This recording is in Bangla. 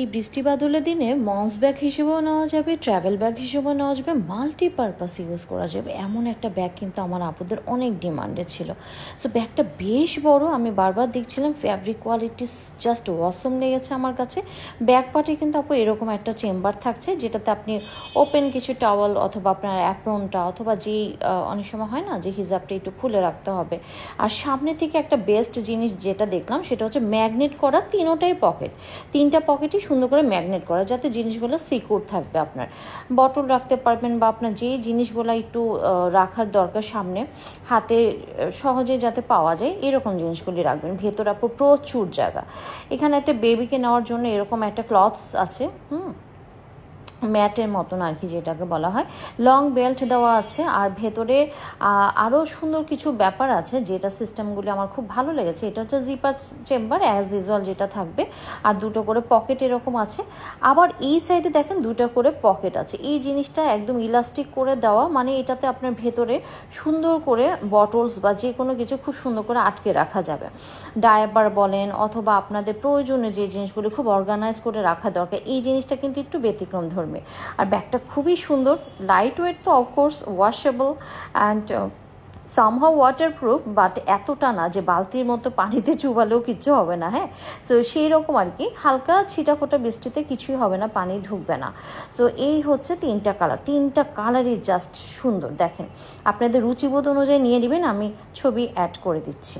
এই বৃষ্টি বাদলের দিনে মাউস ব্যাগ হিসেবেও নেওয়া যাবে ট্রাভেল ব্যাগ হিসেবেও নেওয়া যাবে মাল্টিপারপাস ইউজ করা যাবে এমন একটা ব্যাগ কিন্তু আমার আপুদের অনেক ডিমান্ডে ছিল সো ব্যাগটা বেশ বড় আমি বারবার দেখছিলাম ফ্যাব্রিক কোয়ালিটি জাস্ট ওয়াসম লেগেছে আমার কাছে ব্যাগ পার্টে কিন্তু আপু এরকম একটা চেম্বার থাকছে যেটাতে আপনি ওপেন কিছু টাওয়াল অথবা আপনার অ্যাপ্রনটা অথবা যেই অনেক সময় হয় না যে হিজাবটা একটু খুলে রাখতে হবে আর সামনে থেকে একটা বেস্ট জিনিস যেটা দেখলাম সেটা হচ্ছে ম্যাগনেট করা তিনোটাই পকেট তিনটা পকেটই সুন্দর করে ম্যাগনেট করা যাতে জিনিসগুলো সিকিউর থাকবে আপনার বটল রাখতে পারবেন বা আপনার যে জিনিসগুলো একটু রাখার দরকার সামনে হাতে সহজে যাতে পাওয়া যায় এরকম জিনিসগুলি রাখবেন ভেতর আপু প্রচুর জায়গা এখানে একটা বেবিকে নেওয়ার জন্য এরকম একটা ক্লথস আছে হুম ম্যাটের মতন আর কি যেটাকে বলা হয় লং বেল্ট দেওয়া আছে আর ভেতরে আরও সুন্দর কিছু ব্যাপার আছে যেটা সিস্টেমগুলি আমার খুব ভালো লেগেছে এটা হচ্ছে জিপার চেম্বার অ্যাজ ইউজুয়াল যেটা থাকবে আর দুটো করে পকেট এরকম আছে আবার এই সাইডে দেখেন দুটো করে পকেট আছে এই জিনিসটা একদম ইলাস্টিক করে দেওয়া মানে এটাতে আপনার ভেতরে সুন্দর করে বটলস বা যে কোনো কিছু খুব সুন্দর করে আটকে রাখা যাবে ডায়াবার বলেন অথবা আপনাদের প্রয়োজনে যে জিনিসগুলি খুব অর্গানাইজ করে রাখা দরকার এই জিনিসটা কিন্তু একটু ব্যতিক্রম ধরে ফর্মে আর ব্যাগটা খুবই সুন্দর লাইট ওয়েট তো of course washable and somehow waterproof but এতটা না যে বালতির মতো পানিতে চুবালেও কিছু হবে না হ্যাঁ সো সেই রকম আর কি হালকা ছিটাফোটা বৃষ্টিতে কিছুই হবে না পানি ঢুকবে না সো এই হচ্ছে তিনটা কালার তিনটা কালারই জাস্ট সুন্দর দেখেন আপনাদের রুচিবোধ অনুযায়ী নিয়ে নেবেন আমি ছবি অ্যাড করে দিচ্ছি